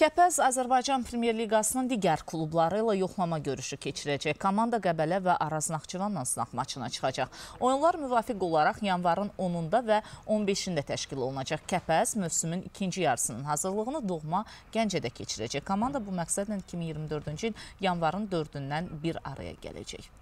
Kəpəz Azərbaycan Premyer Liqasının digər klubları ilə yoxlama görüşü keçirəcək. Komanda Qəbələ və Araz Naxçıvanla sınaq maçına çıxacaq. Oyunlar müvafiq olaraq yanvarın 10-da və 15-də təşkil olunacaq. Kəpəz mövsümün ikinci yarısının hazırlığını Doğma Gəncədə keçirəcək. Komanda bu məqsədlə 2024-cü il yanvarın 4-dən bir araya gələcək.